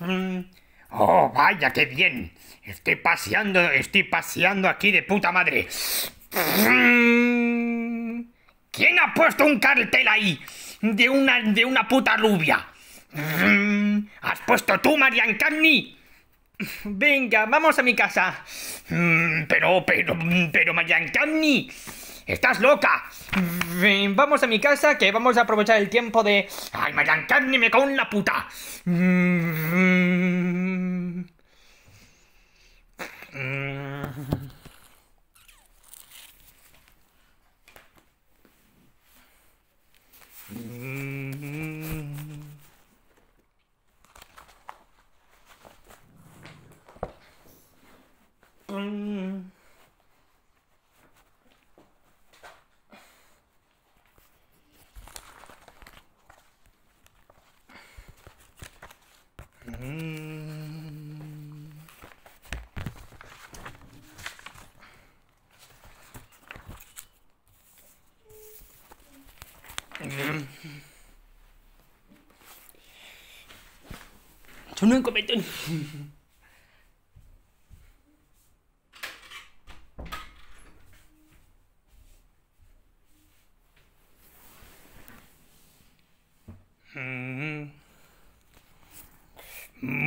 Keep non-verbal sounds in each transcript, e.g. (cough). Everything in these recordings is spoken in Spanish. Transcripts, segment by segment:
Mm. Oh, vaya, qué bien. Estoy paseando, estoy paseando aquí de puta madre. Mm. ¿Quién ha puesto un cartel ahí de una, de una puta rubia? Mm. ¿Has puesto tú, Marian Carney? Venga, vamos a mi casa. Pero, pero, pero, Marian Carney. ¡Estás loca! vamos a mi casa que vamos a aprovechar el tiempo de... ¡Ay, y me cago la puta! Mm.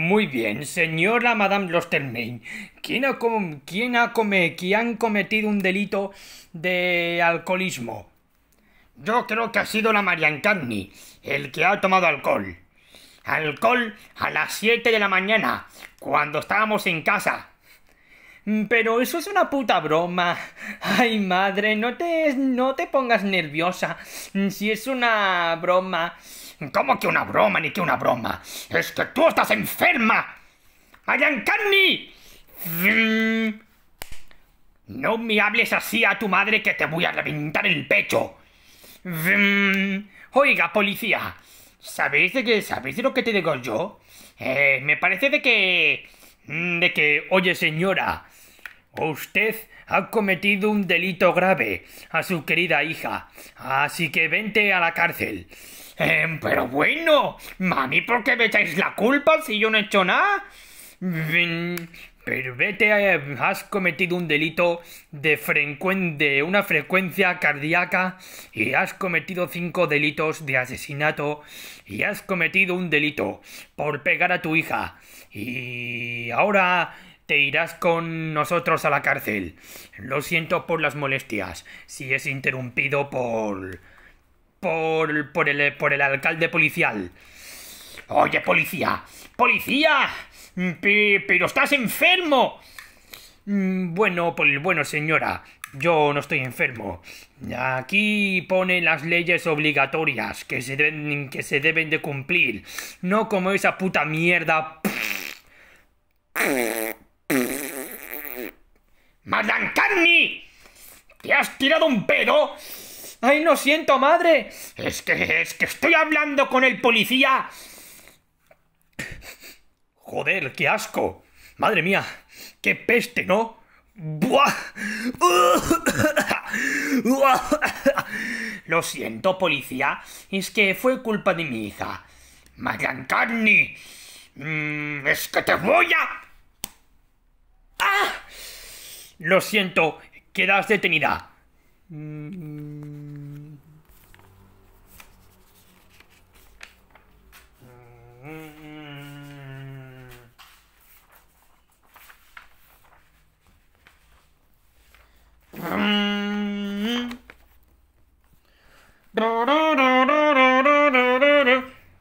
Muy bien, señora Madame Lostermain. ¿Quién ha, com ha come ¿quién cometido un delito de alcoholismo? Yo creo que ha sido la Marian Carney el que ha tomado alcohol. Alcohol a las 7 de la mañana, cuando estábamos en casa. Pero eso es una puta broma. Ay, madre, no te, no te pongas nerviosa. Si es una broma. ¿Cómo que una broma, ni que una broma? Es que tú estás enferma. Marian No me hables así a tu madre que te voy a reventar el pecho. Oiga, policía. ¿Sabéis de, qué... ¿Sabéis de lo que te digo yo? Eh, me parece de que... Mm, de que... Oye, señora. Usted ha cometido un delito grave a su querida hija. Así que vente a la cárcel. Em, pero bueno, mami, ¿por qué me echáis la culpa si yo no he hecho nada? Pero vete, eh, has cometido un delito de, de una frecuencia cardíaca y has cometido cinco delitos de asesinato y has cometido un delito por pegar a tu hija y ahora te irás con nosotros a la cárcel. Lo siento por las molestias si es interrumpido por... por, por, el, por el alcalde policial. Oye, policía, policía, pero estás enfermo. Mm, bueno, pues bueno, señora, yo no estoy enfermo. Aquí pone las leyes obligatorias que se deben, que se deben de cumplir. No como esa puta mierda. ¡Madame ¿Te has tirado un pedo? ¡Ay, lo siento, madre! Es que, es que estoy hablando con el policía. Joder, qué asco. Madre mía, qué peste, ¿no? ¡Buah! (laughs) Lo siento, policía. Es que fue culpa de mi hija. Marian Carney. Mm, es que te voy a... ¡Ah! Lo siento, quedas detenida.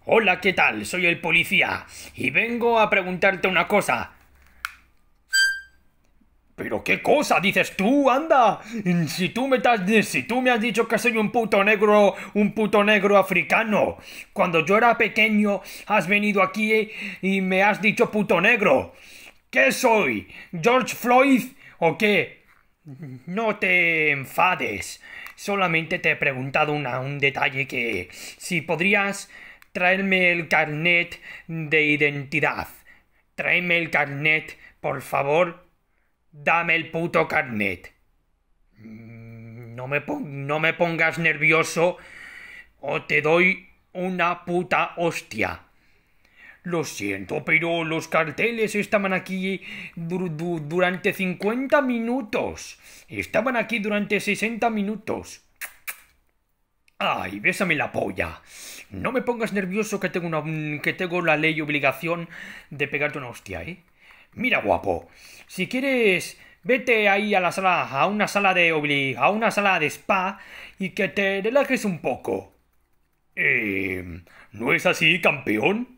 Hola, ¿qué tal? Soy el policía y vengo a preguntarte una cosa. ¿Pero qué cosa dices tú? ¡Anda! Si tú, me has dicho que soy un puto negro, un puto negro africano. Cuando yo era pequeño, has venido aquí y me has dicho puto negro. ¿Qué soy? ¿George Floyd o qué? No te enfades. Solamente te he preguntado un detalle que... Si podrías traerme el carnet de identidad. Tráeme el carnet, por favor. Dame el puto carnet. Mm, no me, no me pongas nervioso o te doy una puta hostia. Lo siento, pero los carteles estaban aquí durante 50 minutos. Estaban aquí durante 60 minutos. Ay, bésame la polla. No me pongas nervioso que tengo, que tengo la ley y obligación de pegarte una hostia, ¿eh? Mira, guapo. Si quieres, vete ahí a la sala, a una sala de obli a una sala de spa y que te relajes un poco. Eh, ¿no es así, campeón?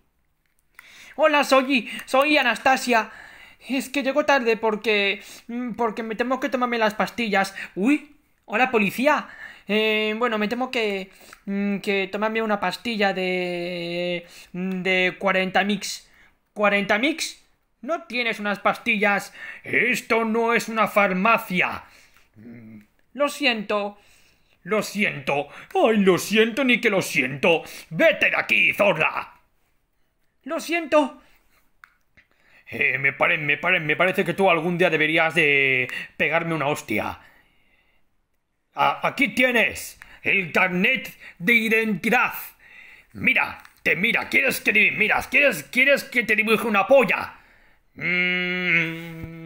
Hola, soy, soy Anastasia. Es que llego tarde porque... Mm, porque me temo que tomarme las pastillas. Uy, hola policía. Eh, bueno, me temo que... Mm, que tomarme una pastilla de... Mm, de 40 mix. ¿40 mix? ¿No tienes unas pastillas? Esto no es una farmacia. Lo siento. Lo siento. Ay, lo siento ni que lo siento. Vete de aquí, zorra. Lo siento. Eh, me, me, me parece que tú algún día deberías de pegarme una hostia. aquí tienes el carnet de identidad. Mira, te mira, quieres que te miras, quieres, quieres que te dibuje una polla. Mm.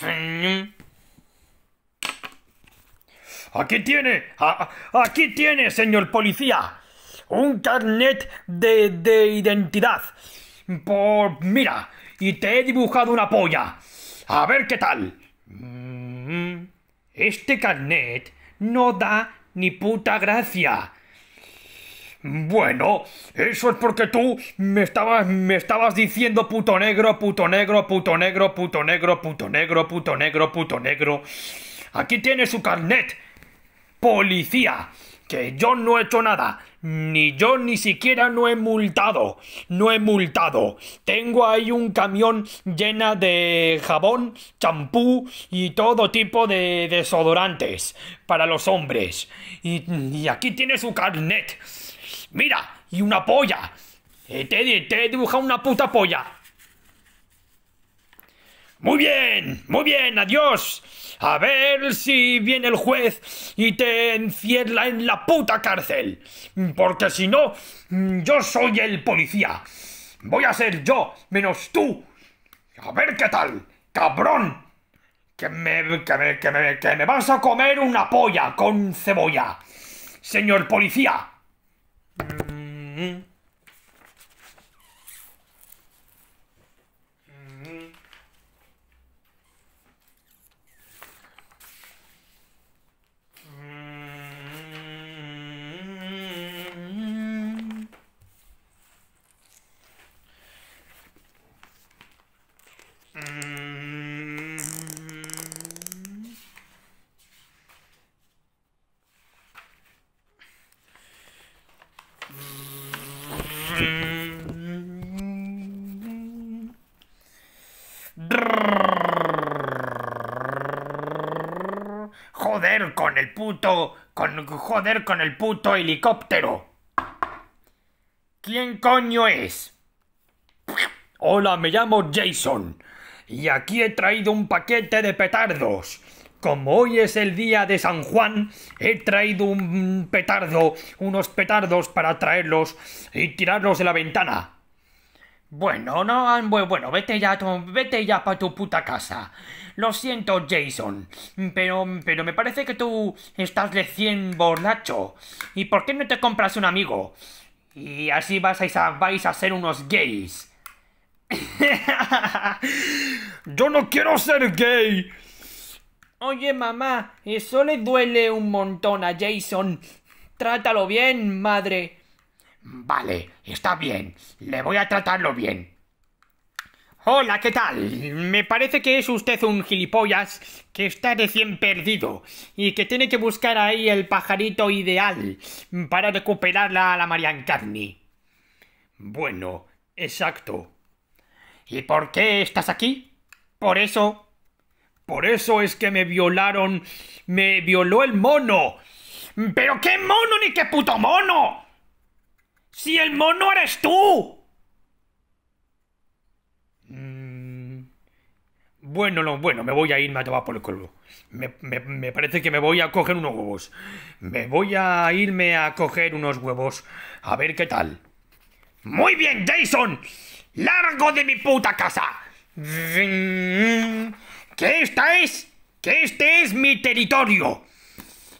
Hmm Aquí tiene, aquí tiene, señor policía, un carnet de, identidad. Por, mira, y te he dibujado una polla. A ver qué tal. Mm, este carnet no da ni puta gracia. Bueno, eso es porque tú me estabas, me estabas diciendo puto negro, puto negro, puto negro, puto negro, puto negro, puto negro, puto negro. Aquí tiene su carnet policía, que yo no he hecho nada, ni yo ni siquiera no he multado, no he multado. Tengo ahí un camión llena de jabón, champú y todo tipo de desodorantes para los hombres. Y, aquí tiene su carnet. Mira, y una polla. Eh, te, te he dibujado una puta polla. Muy bien, muy bien, adiós. A ver si viene el juez y te encierra en la puta cárcel. Porque si no, yo soy el policía. Voy a ser yo, menos tú. A ver qué tal, cabrón. Que me, que me, que me, que vas a comer una polla con cebolla. Señor policía. Mm, mm. puto... con... joder con el puto helicóptero. ¿Quién coño es? Hola, me llamo Jason. Y aquí he traído un paquete de petardos. Como hoy es el día de San Juan, he traído un petardo, unos petardos para traerlos y tirarlos de la ventana. Bueno, no, ah, bueno, vete ya, vete ya para tu puta casa. Lo siento, Jason, pero, pero me parece que tú estás recién borracho. ¿Y por qué no te compras un amigo? Y así vas a, vais a ser unos gays. (laughs) Yo no quiero ser gay. Oye, mamá, eso le duele un montón a Jason. Trátalo bien, madre. Vale, está bien. Le voy a tratarlo bien. Hola, ¿qué tal? Me parece que es usted un gilipollas que está recién perdido y que tiene que buscar ahí el pajarito ideal para recuperarla a la Marian Carney. Bueno, exacto. ¿Y por qué estás aquí? Por eso. Por eso es que me violaron. Me violó el mono. ¡Pero qué mono ni qué puto mono! ¡Si el mono eres tú! Mm, bueno, no, bueno, me voy a irme a llevar por el culo. Me, parece que me voy a coger unos huevos. Me voy a irme a coger unos huevos. A ver qué tal. Muy bien, Jason. Largo de mi puta casa. Que esta es... Que este es mi territorio.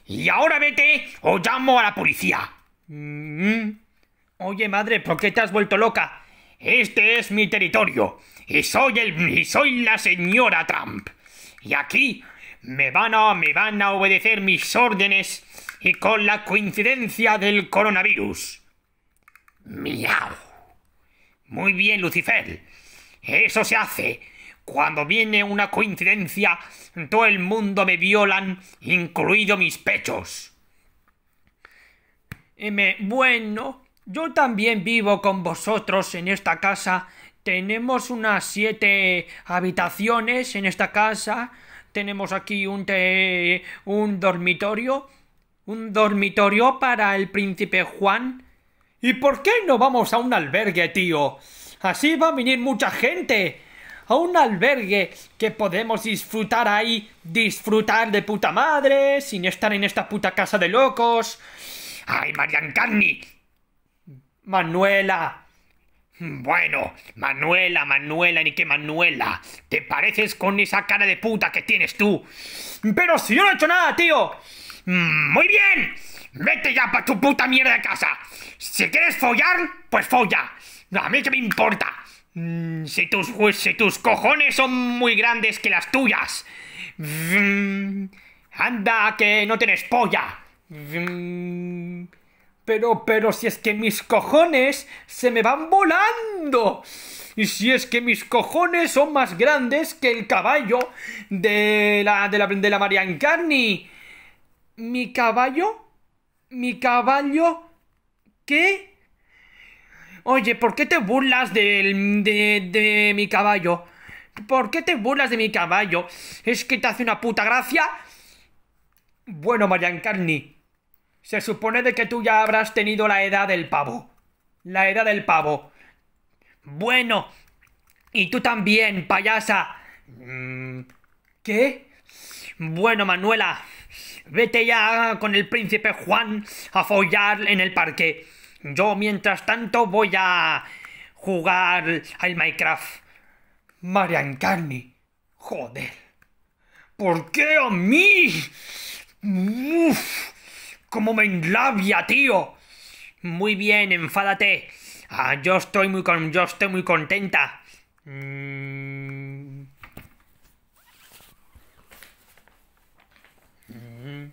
Y ahora vete o llamo a la policía. Mm, Oye, madre, ¿por qué te has vuelto loca? Este es mi territorio. Y soy el. soy la señora Trump. Y aquí me van a. me van a obedecer mis órdenes. Y con la coincidencia del coronavirus. Miau. Muy bien, Lucifer. Eso se hace. Cuando viene una coincidencia, todo el mundo me violan, incluido mis pechos. bueno, yo también vivo con vosotros en esta casa. Tenemos unas siete habitaciones en esta casa. Tenemos aquí un, te... un dormitorio. Un dormitorio para el príncipe Juan. ¿Y por qué no vamos a un albergue, tío? Así va a venir mucha gente. A un albergue que podemos disfrutar ahí, disfrutar de puta madre, sin estar en esta puta casa de locos. ¡Ay, Marian Carney! Manuela. Bueno, Manuela, Manuela, ni que Manuela. Te pareces con esa cara de puta que tienes tú. Pero si yo no he hecho nada, tío. Mm, muy bien. Vete ya para tu puta mierda de casa. Si quieres follar, pues folla. A mí que me importa. Mm, si tus, si tus cojones son muy grandes que las tuyas. Mm, anda, que no tienes polla. Pero, pero si es que mis cojones se me van volando. Y si es que mis cojones son más grandes que el caballo de la, de la, de la Marian Carney. Mi caballo, mi caballo, ¿qué? Oye, ¿por qué te burlas del, de, de mi caballo? ¿Por qué te burlas de mi caballo? ¿Es que te hace una puta gracia? Bueno, Marian Carney, se supone de que tú ya habrás tenido la edad del pavo. La edad del pavo. Bueno. Y tú también, payasa. Mm, ¿Qué? Bueno, Manuela. Vete ya con el príncipe Juan a follar en el parque. Yo, mientras tanto, voy a jugar al Minecraft. Marian Carney. Joder. ¿Por qué a mí? Como me enlabia, tío! Muy bien, enfádate. Ah, yo estoy muy con, yo estoy muy contenta. Mm. Mm.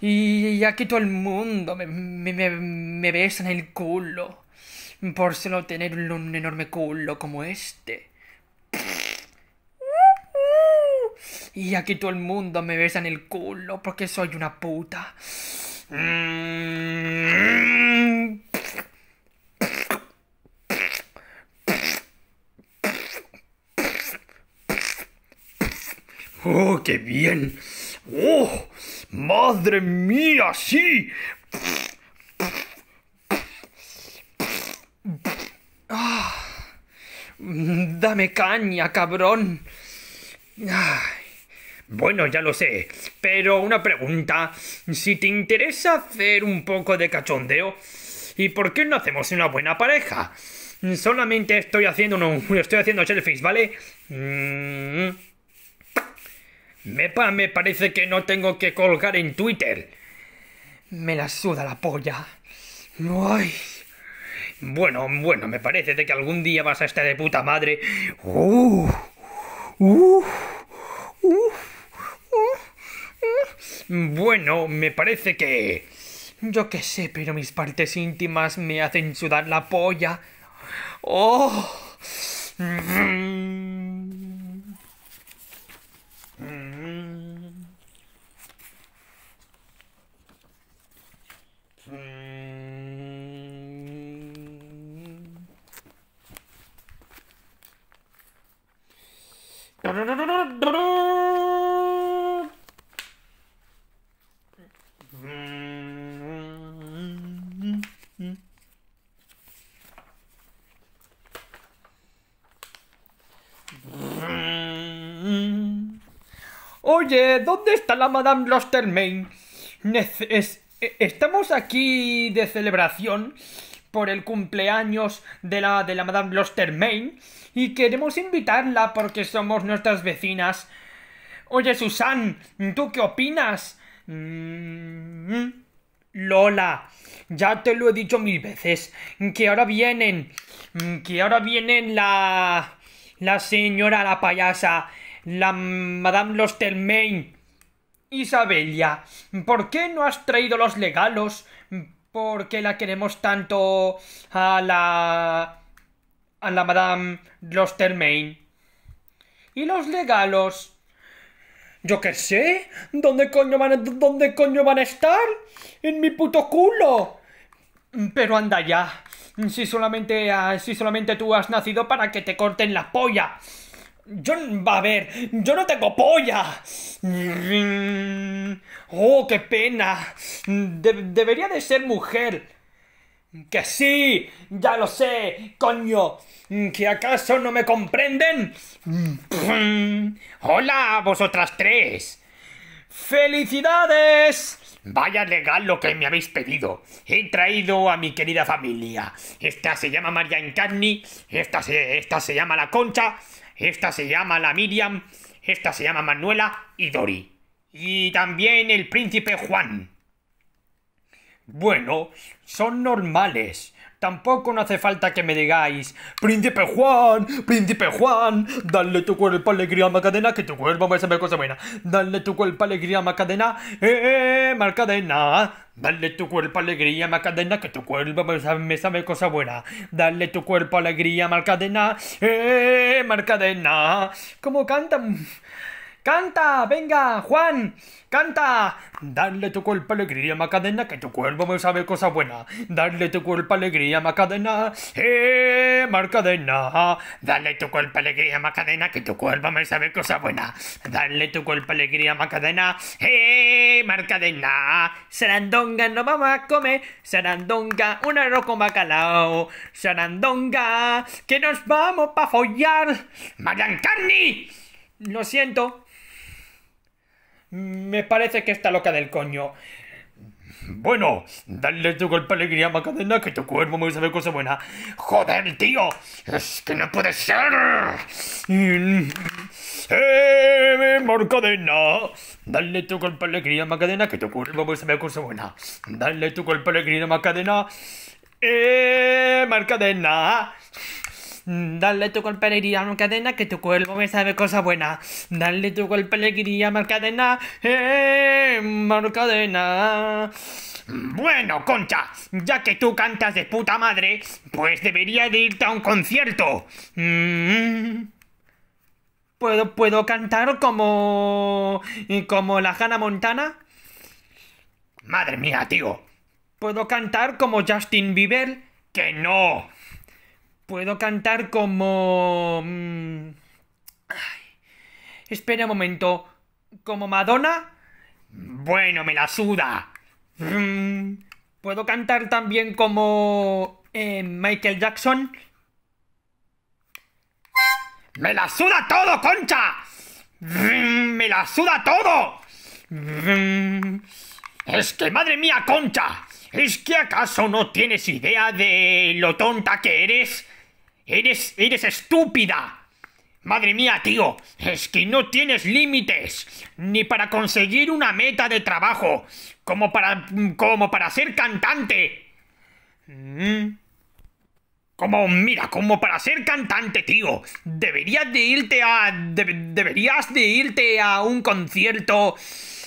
Y aquí todo el mundo me, me, besa en el culo. Por solo tener un enorme culo como este. Y aquí todo el mundo me besa en el culo porque soy una puta. ¡Oh, qué bien! ¡Oh! ¡Madre mía, sí! Ah, dame caña, cabrón. bueno, ya lo sé, pero una pregunta. Si te interesa hacer un poco de cachondeo, ¿y por qué no hacemos una buena pareja? Solamente estoy haciendo un, estoy haciendo selfies, ¿vale? Mm me parece que no tengo que colgar en Twitter. Me la suda la polla. No Bueno, bueno, me parece de que algún día vas a estar de puta madre. Uh, uh, uh, bueno, me parece que... Yo qué sé, pero mis partes íntimas me hacen sudar la polla. ¡Oh! Oye, ¿dónde está la Madame Lostermain? E- estamos aquí de celebración por el cumpleaños de la, de la Madame Blostermain y queremos invitarla porque somos nuestras vecinas. Oye, Susan, ¿tú qué opinas? Mm, mm, Lola, ya te lo he dicho mil veces, que ahora vienen, mm, que ahora vienen la... la señora, la payasa, la Madame Lostermain. Isabella, ¿por qué no has traído los regalos? por qué la queremos tanto a la... a la Madame Lostermain ¿Y los regalos? Yo qué sé, ¿dónde coño van a, dónde coño van a estar? En mi puto culo. Pero anda ya. Si solamente, ah, si solamente tú has nacido para que te corten la polla. Yo, va a ver, yo no tengo polla. Oh, qué pena. debería de ser mujer. Que sí, ya lo sé, coño. ¿Que acaso no me comprenden? Hola, vosotras tres. ¡Felicidades! Vaya legal lo que me habéis pedido. He traído a mi querida familia. Esta se llama María Encarni, esta esta se llama La Concha, esta se llama la Miriam, esta se llama Manuela y Dori. Y también el príncipe Juan. Bueno, son normales. Tampoco no hace falta que me digáis, Príncipe Juan, Príncipe Juan, dale tu cuerpo alegría Macadena, que tu cuerpo me sabe eh, eh, cosa buena. Dale tu cuerpo alegría Macadena, eh, eh, Dale tu cuerpo alegría Macadena, que tu cuerpo me sabe, cosa buena. Dale tu cuerpo alegría Macadena, eh, Macadena. Como cantan? ¡Canta! ¡Venga, Juan! ¡Canta! Dale tu cuerpo alegría, Macadena, que tu cuerpo me sabe cosa buena. Dale tu cuerpo alegría, Macadena. ¡Eh, Marcadena! Dale tu cuerpo alegría, Macadena, que tu cuerpo me sabe cosa buena. Dale tu cuerpo alegría, Macadena. ¡Eh, Marcadena! Sarandonga no vamos a comer. Sarandonga, un arroz con bacalao. Sarandonga, que nos vamos pa' follar. ¡Marian Carni! Lo siento, me parece que está loca del coño. Bueno, dale tu golpe alegría, Macadena, que tu cuerpo me sabe cosa buena. ¡Joder, tío! ¡Es que no puede ser! ¡Eh, eh Morcadena! Dale tu golpe alegría, Macadena, que tu cuerpo me sabe cosa buena. Dale tu golpe alegría, Macadena. ¡Eh, Marcadena! Dale tu golpe alegría a cadena, que tu cuerpo me sabe cosa buena. Dale tu golpe alegría a cadena, eh, cadena. Bueno, Concha, ya que tú cantas de puta madre, pues debería de irte a un concierto. Mm. ¿Puedo, ¿Puedo cantar como... como la Hannah Montana? Madre mía, tío. ¿Puedo cantar como Justin Bieber? Que no. Puedo cantar como... Mm, espera un momento. ¿Como Madonna? Bueno, me la suda. ¿Puedo cantar también como... Eh, Michael Jackson? ¡Me la suda todo, concha! ¡Me la suda todo! Es que, madre mía, concha, ¿es que acaso no tienes idea de lo tonta que eres? Eres, eres estúpida. Madre mía, tío, es que no tienes límites, ni para conseguir una meta de trabajo, como para, como para ser cantante. Mm. Como, mira, como para ser cantante, tío, deberías de irte a, deberías de irte a un concierto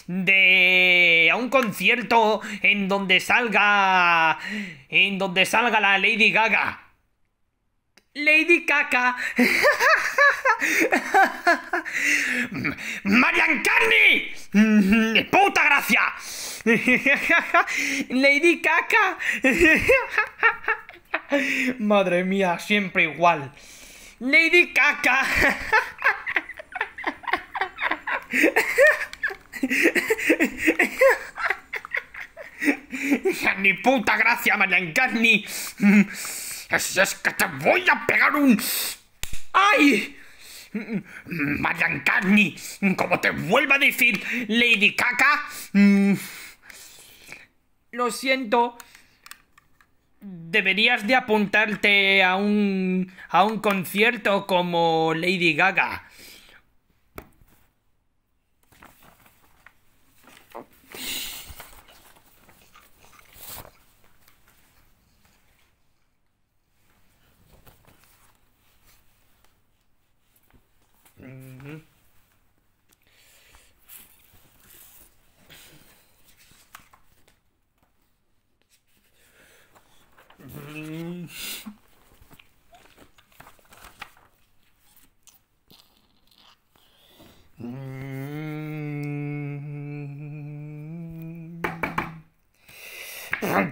de a un concierto en donde salga en donde salga la Lady Gaga Lady Caca. (laughs) Marian Carney. (laughs) ¡Puta gracia! (laughs) Lady Caca. Madre mía, siempre igual. Lady Caca. Ni puta gracia, Marian Carney es que te voy a pegar un... ¡Ay! Marian Carney, como te vuelva a decir Lady Gaga... lo siento. Deberías de apuntarte a un... a un concierto como Lady Gaga.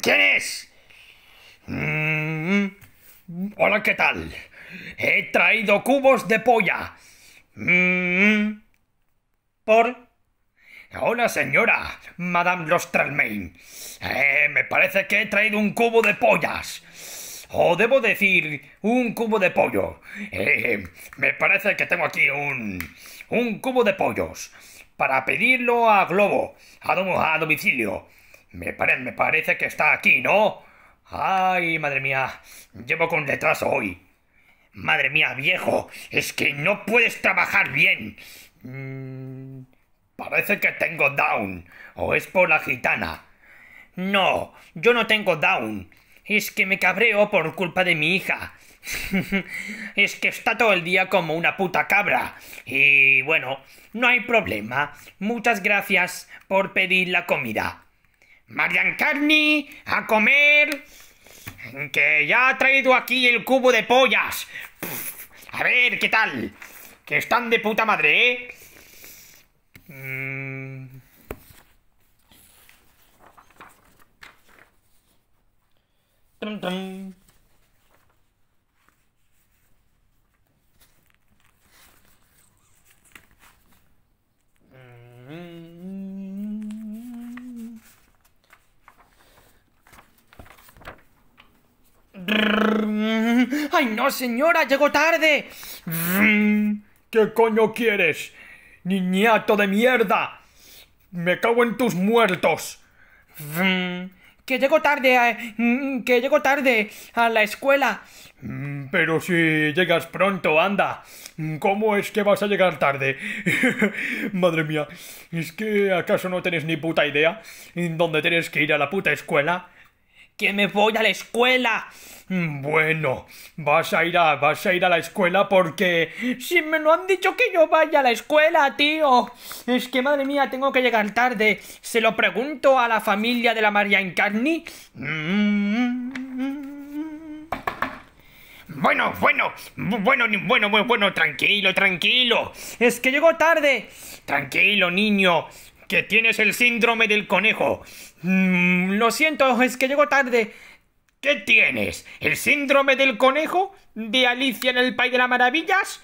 ¿Quién es? Mm, hola, ¿qué tal? He traído cubos de polla. Mm, ¿Por? Hola, señora, Madame Lostralmain. Eh, me parece que he traído un cubo de pollas. O debo decir, un cubo de pollo. Eh, me parece que tengo aquí un... un cubo de pollos. Para pedirlo a Globo, a domicilio. Me, parece que está aquí, ¿no? Ay, madre mía, llevo con detrás hoy. Madre mía, viejo, es que no puedes trabajar bien. Mm, parece que tengo down, o es por la gitana. No, yo no tengo down. Es que me cabreo por culpa de mi hija. (laughs) es que está todo el día como una puta cabra. Y bueno, no hay problema. Muchas gracias por pedir la comida. Marian Carney, a comer. Que ya ha traído aquí el cubo de pollas. a ver, ¿qué tal? Que están de puta madre, ¿eh? Mm. ¡Ay, no, señora! ¡Llego tarde! ¿Qué coño quieres? ¡Niñato de mierda! ¡Me cago en tus muertos! ¡Que llego tarde! Eh, ¡Que llego tarde a la escuela! Pero si llegas pronto, anda. ¿Cómo es que vas a llegar tarde? (laughs) Madre mía, ¿es que acaso no tenés ni puta idea en dónde tienes que ir a la puta escuela? ¡Que me voy a la escuela! Mm, bueno, vas a ir a, vas a ir a la escuela porque si me lo han dicho que yo vaya a la escuela, tío. Es que madre mía, tengo que llegar tarde. Se lo pregunto a la familia de la María Incarni. Mm. Bueno, bueno, bueno, bueno, bueno, bueno, tranquilo, tranquilo. Es que llego tarde. Tranquilo, niño, que tienes el síndrome del conejo. Mm, lo siento, es que llego tarde. ¿Qué tienes? ¿El síndrome del conejo? ¿De Alicia en el País de las Maravillas?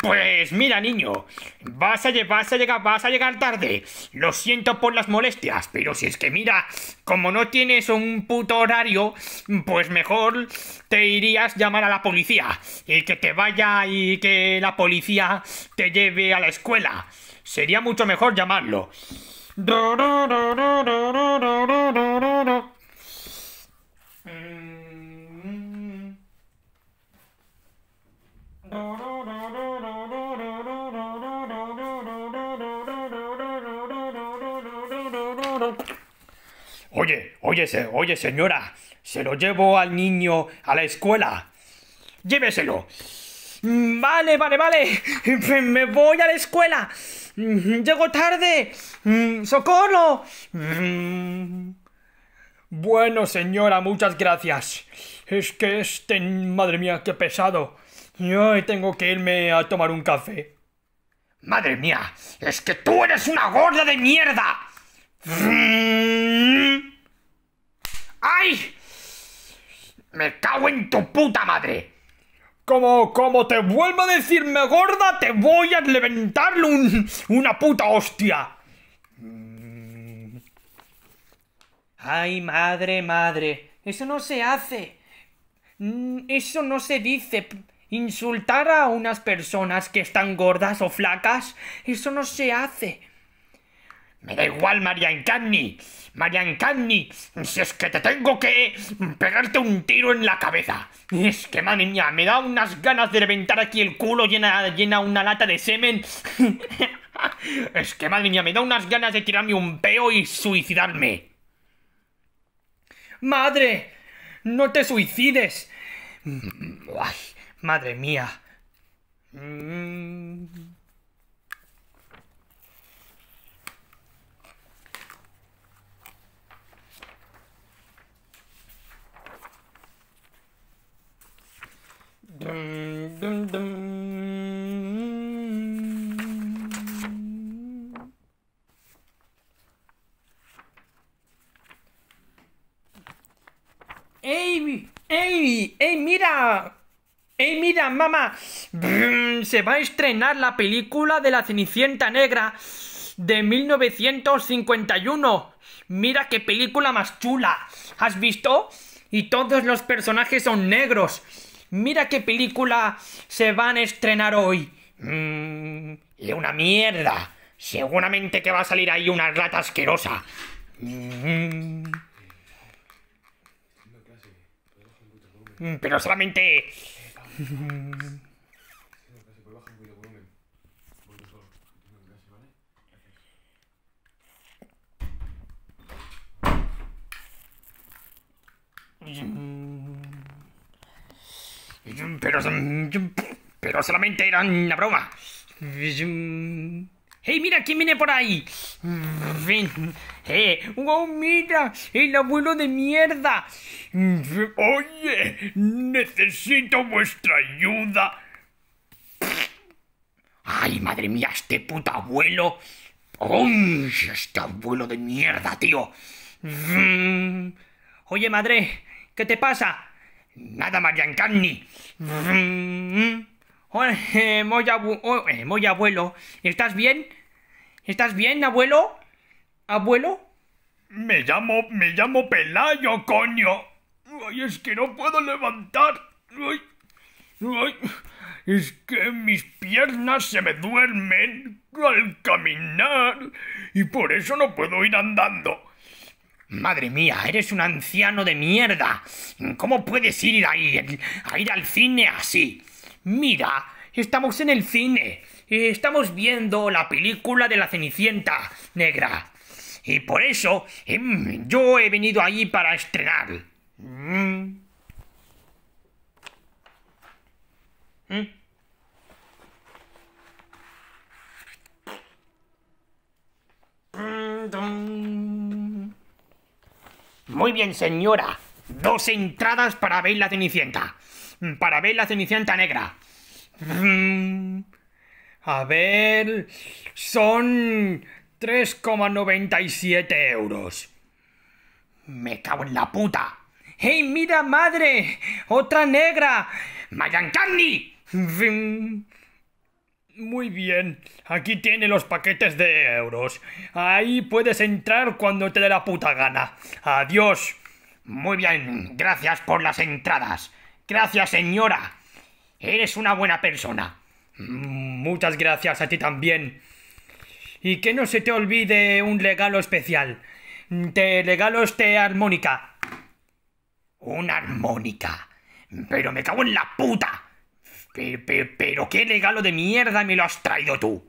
Pues mira, niño, vas a, llegar, vas a llegar tarde. Lo siento por las molestias, pero si es que mira, como no tienes un puto horario, pues mejor te irías a llamar a la policía y que te vaya y que la policía te lleve a la escuela. Sería mucho mejor llamarlo. Oye, oye, oye, señora, se lo llevo al niño a la escuela. Lléveselo. Vale, vale, vale. (laughs) Me voy a la escuela. Llego tarde. Socorro. Bueno, señora, muchas gracias. Es que este... Madre mía, qué pesado. hoy tengo que irme a tomar un café. Madre mía, es que tú eres una gorda de mierda. ¡Ay! Me cago en tu puta madre. Como, como te vuelvo a decirme gorda, te voy a levantar una puta hostia. Ay, madre, madre. Eso no se hace. Mm, eso no se dice. Insultar a unas personas que están gordas o flacas, eso no se hace. Me da igual, Marian Canny. Marian si es que te tengo que pegarte un tiro en la cabeza. Es que, madre mía, me da unas ganas de reventar aquí el culo llena, llena una lata de semen. (laughs) es que, madre mía, me da unas ganas de tirarme un peo y suicidarme. ¡Madre! ¡No te suicides! Ay, madre mía. Mm. ¡Ey! ¡Ey! ¡Ey, mira! ¡Ey, mira, mamá! Se va a estrenar la película de la Cenicienta Negra de 1951. Mira qué película más chula. ¿Has visto? Y todos los personajes son negros. Mira qué película se van a estrenar hoy. Mm, una mierda. Seguramente que va a salir ahí una rata asquerosa. Mm. Mm, pero solamente... Mm, pero, pero solamente era una broma. Mm. ¡Hey, mira quién viene por ahí! ¡Eh! Oh, mira! ¡El abuelo de mierda! ¡Oye! ¡Necesito vuestra ayuda! ¡Ay, madre mía! ¡Este puto abuelo! ¡Uy! ¡Este abuelo de mierda, tío! Oye, madre, ¿qué te pasa? Nada, Marian Oye, muy, oh, eh, abuelo, ¿estás bien? ¿Estás bien, abuelo? ¿Abuelo? Me llamo, me llamo Pelayo, coño. Ay, es que no puedo levantar. Ay, es que mis piernas se me duermen al caminar y por eso no puedo ir andando. Madre mía, eres un anciano de mierda. ¿Cómo puedes ir a ir al cine así? Mira, estamos en el cine. Estamos viendo la película de la Cenicienta Negra. Y por eso em, yo he venido allí para estrenar. Mm. Mm. Mm, Muy bien, señora. Dos entradas para ver la Cenicienta para ver la Cenicienta Negra. A ver, son 3,97 euros. Me cago en la puta. ¡Hey, mira, madre! ¡Otra negra! ¡Mayan Candy! Muy bien, aquí tiene los paquetes de euros. Ahí puedes entrar cuando te dé la puta gana. Adiós. Muy bien, gracias por las entradas. Gracias, señora. Eres una buena persona. Muchas gracias a ti también. Y que no se te olvide un regalo especial. Te regalo este armónica. Una armónica. Pero me cago en la puta. Pero, qué regalo de mierda me lo has traído tú.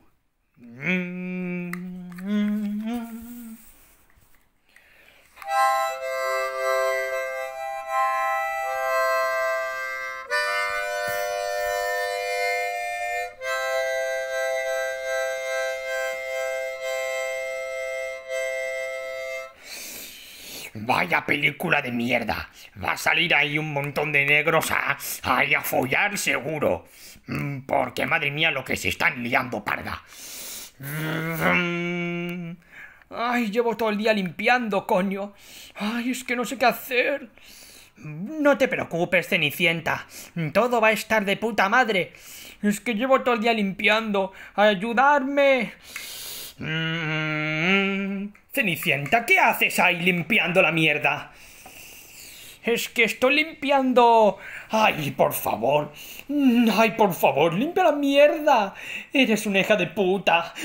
Vaya película de mierda. Va a salir ahí un montón de negros a, a, a follar seguro. Mm, porque madre mía lo que se están liando parda. Ay, llevo todo el día limpiando, coño. Ay, es que no sé qué hacer. No te preocupes, Cenicienta. Todo va a estar de puta madre. Es que llevo todo el día limpiando. ¡Ayudarme! Mm, Cenicienta, ¿qué haces ahí limpiando la mierda? Es que estoy limpiando... ¡Ay, por favor! Mm, ¡Ay, por favor! ¡Limpia la mierda! ¡Eres una hija de puta! (laughs)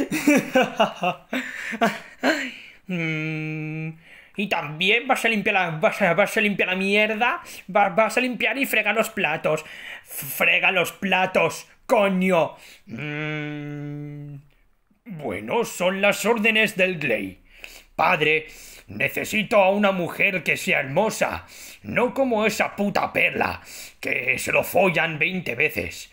Mm, y también vas a limpiar la, vas a, limpiar la mierda, vas, a limpiar y frega los platos. ¡Frega los platos! ¡Coño! Bueno, son las órdenes del Gley. Padre, necesito a una mujer que sea hermosa, no como esa puta perla, que se lo follan veinte veces.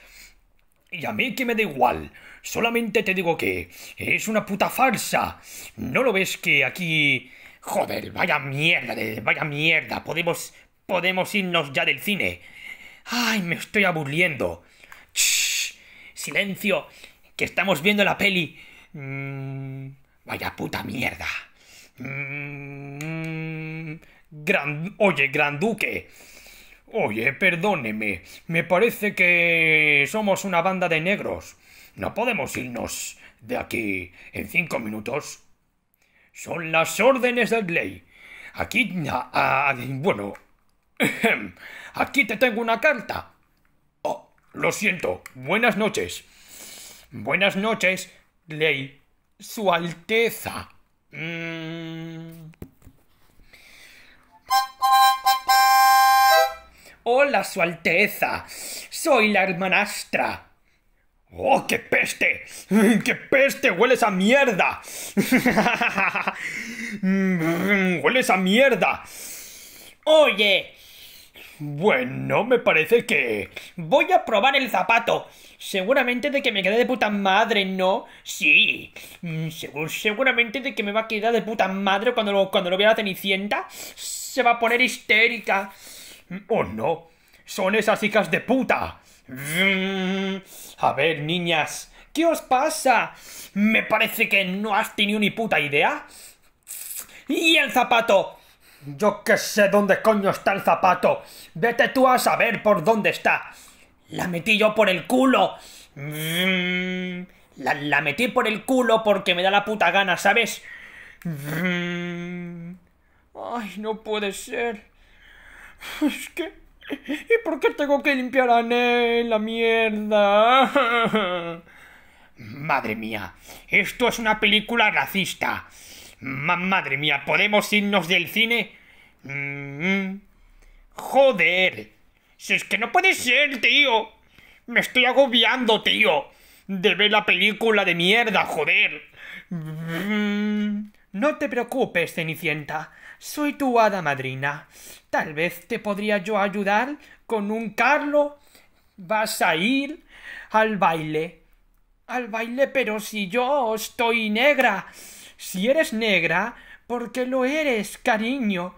Y a mí que me da igual, solamente te digo que es una puta farsa. ¿No lo ves que aquí... Joder, vaya mierda, vaya mierda, podemos... podemos irnos ya del cine. Ay, me estoy aburriendo. Shh, silencio, que estamos viendo la peli Mm, vaya puta mierda. Mm, gran, oye, Gran Duque. Oye, perdóneme. Me parece que somos una banda de negros. No podemos irnos de aquí en cinco minutos. Son las órdenes del ley. Aquí... bueno... (clears throat) aquí te tengo una carta. Oh, lo siento. Buenas noches. Buenas noches. Ley, Su Alteza. Mm. Hola, Su Alteza. Soy la hermanastra. ¡Oh, qué peste! ¡Qué peste! ¡Huele a mierda! (laughs) Mm, ¡Huele a mierda! Oye, bueno, me parece que... Voy a probar el zapato. Seguramente de que me quedé de puta madre, ¿no? Sí. Mm, seguramente de que me va a quedar de puta madre cuando lo, cuando lo vea la Cenicienta. Se va a poner histérica. Mm, oh, no. Son esas hijas de puta. Mm. A ver, niñas. ¿Qué os pasa? Me parece que no has tenido ni puta idea. ¿Y el zapato? Yo qué sé dónde coño está el zapato. Vete tú a saber por dónde está. La metí yo por el culo. Mm. La, la metí por el culo porque me da la puta gana, ¿sabes? Mm. Ay, no puede ser. Es que... ¿Y por qué tengo que limpiar a Nel la mierda? (laughs) Madre mía, esto es una película racista madre mía, ¿podemos irnos del cine? Mm-hmm. joder. Si es que no puede ser, tío. Me estoy agobiando, tío. De ver la película de mierda, joder. Mm-hmm. no te preocupes, Cenicienta. Soy tu hada madrina. Tal vez te podría yo ayudar con un Carlo. Vas a ir al baile. Al baile, pero si yo estoy negra. Si eres negra, porque lo eres, cariño.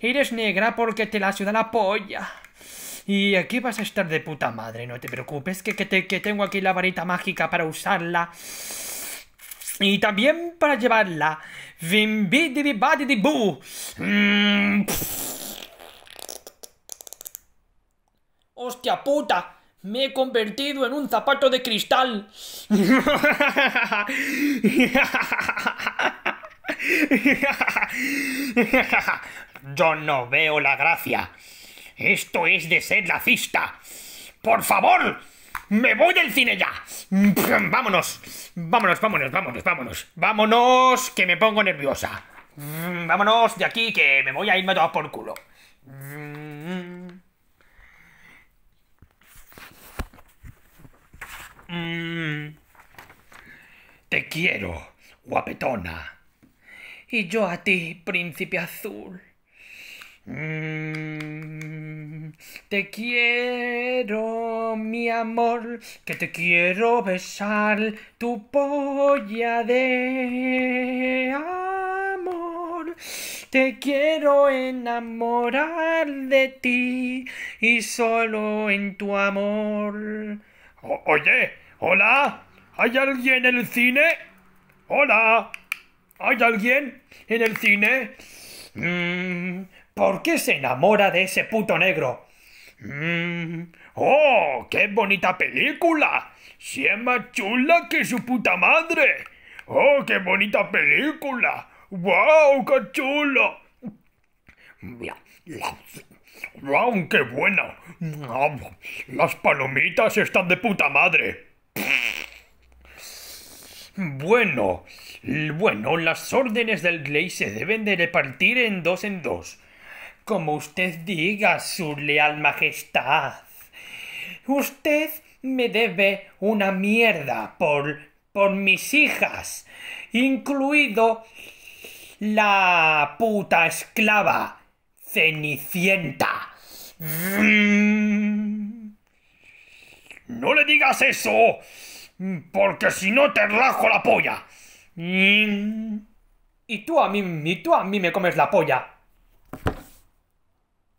Eres negra porque te la ciudad la polla. Y aquí vas a estar de puta madre, no te preocupes, que, tengo aquí la varita mágica para usarla. Y también para llevarla. Mm, ¡Hostia puta! Me he convertido en un zapato de cristal. (laughs) (laughs) Yo no veo la gracia. Esto es de ser lacista. Por favor, me voy del cine ya. (laughs) Vámonos, vámonos, vámonos, vámonos, vámonos. Vámonos, que me pongo nerviosa. (laughs) Vámonos de aquí, que me voy a irme Todo por culo. Mm. Te quiero, guapetona y yo a ti, príncipe azul. Mm, te quiero, mi amor, que te quiero besar tu polla de amor. Te quiero enamorar de ti y solo en tu amor. oye, hola, ¿hay alguien en el cine? Hola. ¿Hay alguien en el cine? Mm, ¿Por qué se enamora de ese puto negro? Mm, ¡Oh! ¡Qué bonita película! ¡Si es más chula que su puta madre! ¡Oh, qué bonita película! ¡Wow, qué chulo! ¡Wow, qué bueno! Las palomitas están de puta madre. Bueno, bueno, las órdenes del rey se deben de repartir en dos en dos. Como usted diga, su leal majestad. Usted me debe una mierda por por mis hijas, incluido la puta esclava Cenicienta. No le digas eso. Porque si no te rajo la polla. Mm. y tú a mí, y tú a mí me comes la polla.